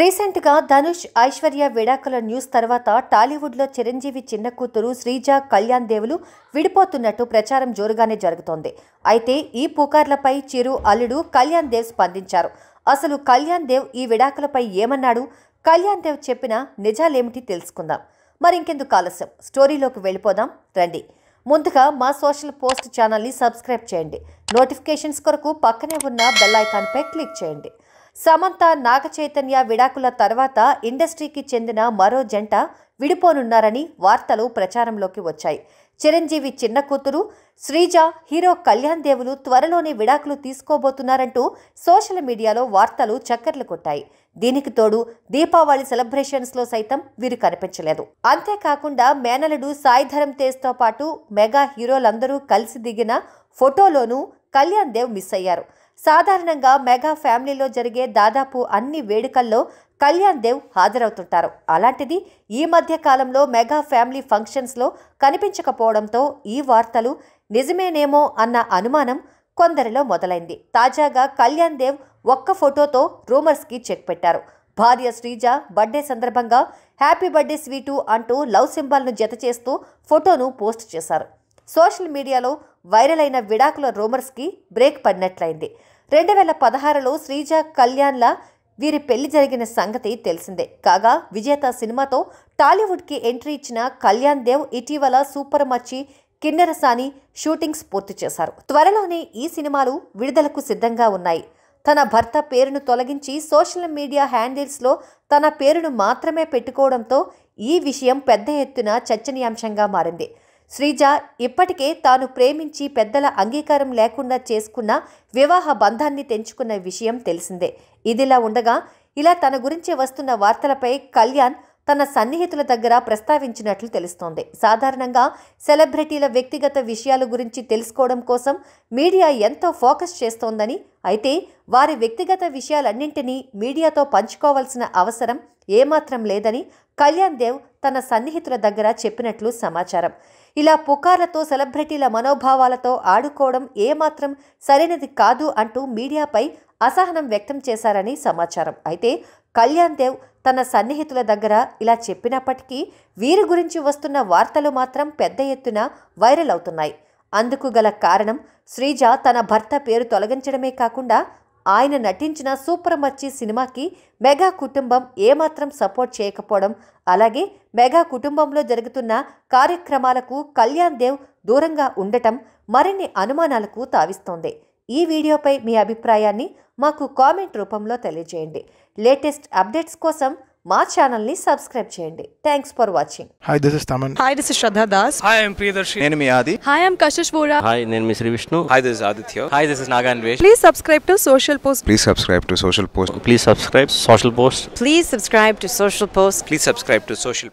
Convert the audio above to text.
రీసెంట్గా ధనుష్ ఐశ్వర్య విడాకుల న్యూస్ తర్వాత టాలీవుడ్లో చిరంజీవి చిన్న కూతురు శ్రీజ కళ్యాణ్ దేవులు విడిపోతున్నట్టు ప్రచారం జోరుగానే జరుగుతోంది అయితే ఈ పుకార్లపై చిరు అల్లుడు కళ్యాణ్ దేవ్ స్పందించారు అసలు కళ్యాణ్ దేవ్ ఈ విడాకులపై ఏమన్నాడు కళ్యాణ్ దేవ్ చెప్పిన నిజాలేమిటి తెలుసుకుందాం మరింకెందుకు ఆలస్యం స్టోరీలోకి వెళ్ళిపోదాం రండి ముందుగా మా సోషల్ పోస్ట్ ఛానల్ని సబ్స్క్రైబ్ చేయండి నోటిఫికేషన్స్ కొరకు పక్కనే ఉన్న బెల్ ఐకాన్పై క్లిక్ చేయండి సమంత నాగచైతన్య విడాకుల తర్వాత ఇండస్ట్రీకి చెందిన మరో జంట విడిపోనున్నారని వార్తలు ప్రచారంలోకి వచ్చాయి చిరంజీవి చిన్న కూతురు శ్రీజ హీరో కళ్యాణ్ దేవులు త్వరలోనే విడాకులు తీసుకోబోతున్నారంటూ సోషల్ మీడియాలో వార్తలు చక్కర్లు కొట్టాయి దీనికి తోడు దీపావళి సెలబ్రేషన్స్లో సైతం వీరు కనిపించలేదు అంతేకాకుండా మేనలుడు సాయిధరం తేజ్తో పాటు మెగా హీరోలందరూ కలిసి దిగిన ఫోటోలోనూ కళ్యాణ్ దేవ్ మిస్ అయ్యారు సాధారణంగా మెగా ఫ్యామిలీలో జరిగే దాదాపు అన్ని వేడుకల్లో కళ్యాణ్ దేవ్ హాజరవుతుంటారు అలాంటిది ఈ మధ్య కాలంలో మెగా ఫ్యామిలీ ఫంక్షన్స్లో కనిపించకపోవడంతో ఈ వార్తలు నిజమేనేమో అన్న అనుమానం కొందరిలో మొదలైంది తాజాగా కళ్యాణ్ దేవ్ ఒక్క ఫోటోతో రూమర్స్కి చెక్ పెట్టారు భార్య శ్రీజ బర్త్డే సందర్భంగా హ్యాపీ బర్త్డే స్వీటు అంటూ లవ్ సింబల్ను జత చేస్తూ ఫోటోను పోస్ట్ చేశారు సోషల్ మీడియాలో వైరల్ అయిన విడాకుల రూమర్స్కి బ్రేక్ పడినట్లయింది రెండు వేల పదహారులో శ్రీజ కళ్యాణ్ల వీరి పెళ్లి జరిగిన సంగతి తెలిసిందే కాగా విజేత సినిమాతో టాలీవుడ్కి ఎంట్రీ ఇచ్చిన కళ్యాణ్ దేవ్ ఇటీవల సూపర్ మచ్చి కిన్నెరసాని షూటింగ్స్ పూర్తి చేశారు త్వరలోనే ఈ సినిమాలు విడుదలకు సిద్ధంగా ఉన్నాయి తన భర్త పేరును తొలగించి సోషల్ మీడియా హ్యాండిల్స్లో తన పేరును మాత్రమే పెట్టుకోవడంతో ఈ విషయం పెద్ద ఎత్తున చర్చనీయాంశంగా మారింది శ్రీజ ఇప్పటికే తాను ప్రేమించి పెద్దల అంగీకారం లేకుండా చేసుకున్న వివాహ బంధాన్ని తెంచుకున్న విషయం తెలిసిందే ఇదిలా ఉండగా ఇలా తన గురించి వస్తున్న వార్తలపై కళ్యాణ్ తన సన్నిహితుల దగ్గర ప్రస్తావించినట్లు తెలుస్తోంది సాధారణంగా సెలబ్రిటీల వ్యక్తిగత విషయాల గురించి తెలుసుకోవడం కోసం మీడియా ఎంతో ఫోకస్ చేస్తోందని అయితే వారి వ్యక్తిగత విషయాలన్నింటినీ మీడియాతో పంచుకోవాల్సిన అవసరం ఏమాత్రం లేదని కళ్యాణ్ దేవ్ తన సన్నిహితుల దగ్గర చెప్పినట్లు సమాచారం ఇలా పుకార్లతో సెలబ్రిటీల మనోభావాలతో ఆడుకోవడం ఏమాత్రం సరైనది కాదు అంటూ మీడియాపై అసహనం వ్యక్తం చేశారని సమాచారం అయితే కళ్యాణ్ దేవ్ తన సన్నిహితుల దగ్గర ఇలా చెప్పినప్పటికీ వీరి గురించి వస్తున్న వార్తలు మాత్రం పెద్ద ఎత్తున వైరల్ అవుతున్నాయి అందుకు గల కారణం శ్రీజ తన భర్త పేరు తొలగించడమే కాకుండా ఆయన నటించిన సూపర్ మర్చి సినిమాకి మెగా కుటుంబం ఏమాత్రం సపోర్ట్ చేయకపోవడం అలాగే మెగా కుటుంబంలో జరుగుతున్న కార్యక్రమాలకు కళ్యాణ్ దేవ్ దూరంగా ఉండటం మరిన్ని అనుమానాలకు తావిస్తోంది ఈ వీడియోపై మీ అభిప్రాయాన్ని మాకు కామెంట్ రూపంలో తెలియజేయండి లేటెస్ట్ అప్డేట్స్ కోసం మా ఛానల్ ని సబ్స్క్రైబ్ చేయండి thanks for watching hi this is Thaman hi this is Shraddha Das hi I'm Priyadarshi నేను మీ Aadi hi I'm Kashish Bora hi నేను మీ Sree Vishnu hi this is Aditya hi this is Naga Anvesh please subscribe to social post please subscribe to social post please subscribe social post please subscribe to social post please subscribe to social